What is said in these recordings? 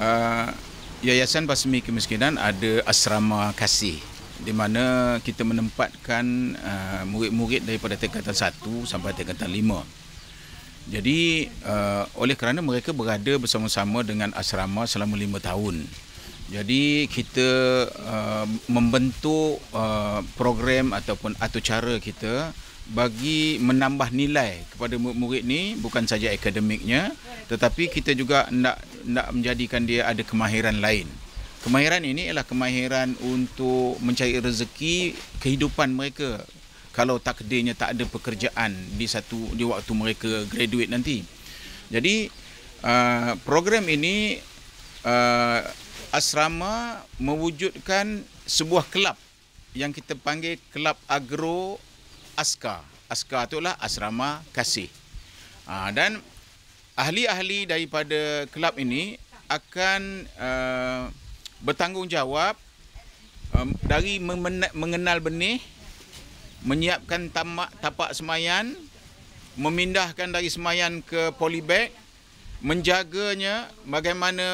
uh, Yayasan Basmi Kemiskinan ada asrama kasih di mana kita menempatkan uh, murid-murid daripada tingkatan 1 sampai tingkatan 5. Jadi uh, oleh kerana mereka berada bersama-sama dengan asrama selama 5 tahun. Jadi kita uh, membentuk uh, program ataupun atau cara kita bagi menambah nilai kepada murid-murid ni bukan saja akademiknya tetapi kita juga nak nak menjadikan dia ada kemahiran lain. Kemahiran ini ialah kemahiran untuk mencari rezeki kehidupan mereka kalau takdirnya tak ada pekerjaan di satu di waktu mereka graduate nanti. Jadi uh, program ini uh, asrama mewujudkan sebuah kelab yang kita panggil kelab agro askar. Askar itulah asrama kasih. Ha, dan ahli-ahli daripada kelab ini akan uh, bertanggungjawab um, dari mengenal benih, menyiapkan tamak, tapak semayan, memindahkan dari semayan ke polybag, menjaganya bagaimana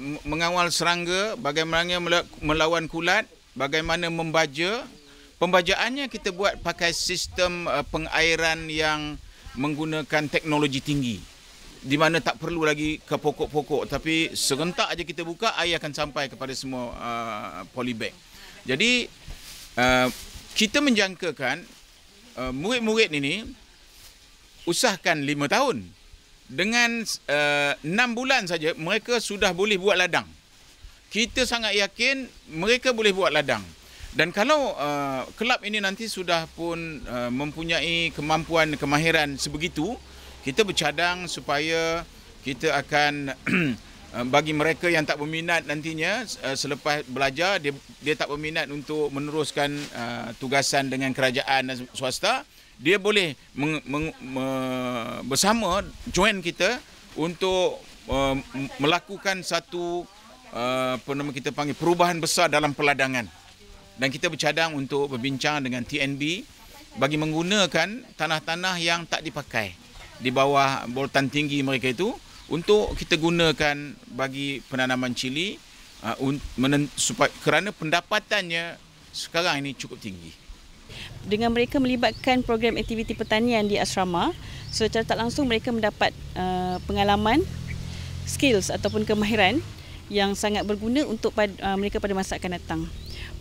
eh, mengawal serangga, bagaimana melawan kulat, bagaimana membaja, pembajaannya kita buat pakai sistem uh, pengairan yang menggunakan teknologi tinggi di mana tak perlu lagi ke pokok-pokok tapi serentak aja kita buka air akan sampai kepada semua uh, polybag. Jadi uh, kita menjangkakan uh, murid-murid ini usahakan lima tahun dengan uh, bulan saja mereka sudah boleh buat ladang. Kita sangat yakin mereka boleh buat ladang. Dan kalau uh, kelab ini nanti sudah pun uh, mempunyai kemampuan kemahiran sebegitu, kita bercadang supaya kita akan uh, bagi mereka yang tak berminat nantinya uh, selepas belajar dia dia tak berminat untuk meneruskan uh, tugasan dengan kerajaan dan swasta, dia boleh meng, meng, me, bersama join kita untuk uh, melakukan satu uh, apa nama kita panggil perubahan besar dalam peladangan dan kita bercadang untuk berbincang dengan TNB bagi menggunakan tanah-tanah yang tak dipakai di bawah bolatan tinggi mereka itu untuk kita gunakan bagi penanaman cili uh, kerana pendapatannya sekarang ini cukup tinggi. Dengan mereka melibatkan program aktiviti pertanian di asrama, secara tak langsung mereka mendapat uh, pengalaman, skills ataupun kemahiran yang sangat berguna untuk uh, mereka pada masa akan datang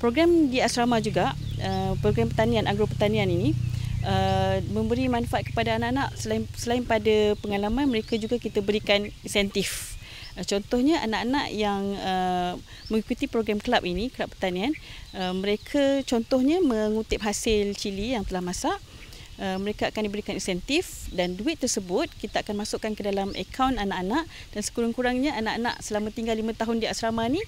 program di asrama juga uh, program pertanian agro pertanian ini uh, memberi manfaat kepada anak-anak selain selain pada pengalaman mereka juga kita berikan insentif eh, Contohnya anak-anak yang uh, mengikuti program kelab ini, kelab pertanian, uh, mereka contohnya mengutip hasil cili yang telah masak, Uh, mereka akan diberikan insentif dan duit tersebut kita akan masukkan ke dalam akaun anak-anak dan sekurang-kurangnya anak-anak selama tinggal 5 tahun di asrama ni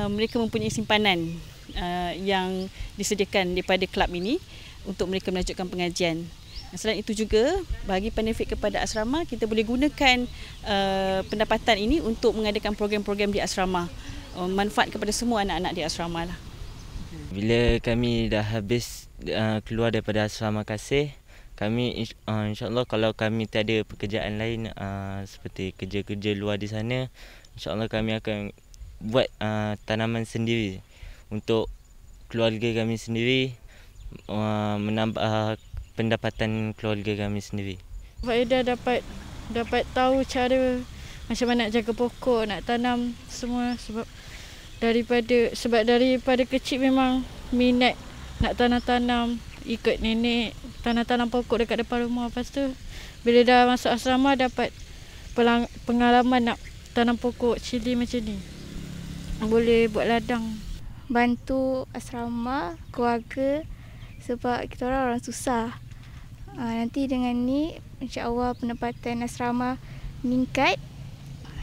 uh, mereka mempunyai simpanan uh, yang disediakan daripada kelab ini untuk mereka melanjutkan pengajian. Selain itu juga bagi benefit kepada asrama kita boleh gunakan pendapatan ini untuk mengadakan program-program di asrama manfaat kepada semua anak-anak di asrama lah. Bila kami dah habis uh, keluar daripada asrama kasih, kami uh, insyaallah kalau kami tiada pekerjaan lain uh, seperti kerja-kerja luar di sana insyaallah kami akan buat uh, tanaman sendiri untuk keluarga kami sendiri uh, menambah uh, pendapatan keluarga kami sendiri faedah dapat dapat tahu cara macam mana nak jaga pokok nak tanam semua sebab daripada sebab daripada kecil memang minat nak tanam-tanam ikut nenek tanah-tanah pokok dekat depan rumah. Lepas tu bila dah masuk asrama dapat pelang- pengalaman nak tanam pokok cili macam ni. Boleh buat ladang. Bantu asrama, keluarga sebab kita orang orang susah. Ah, nanti dengan ni insya-Allah pendapatan asrama meningkat.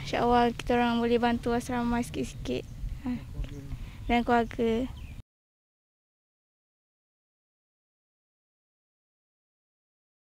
InsyaAllah kita orang boleh bantu asrama sikit-sikit. Ah, dan keluarga.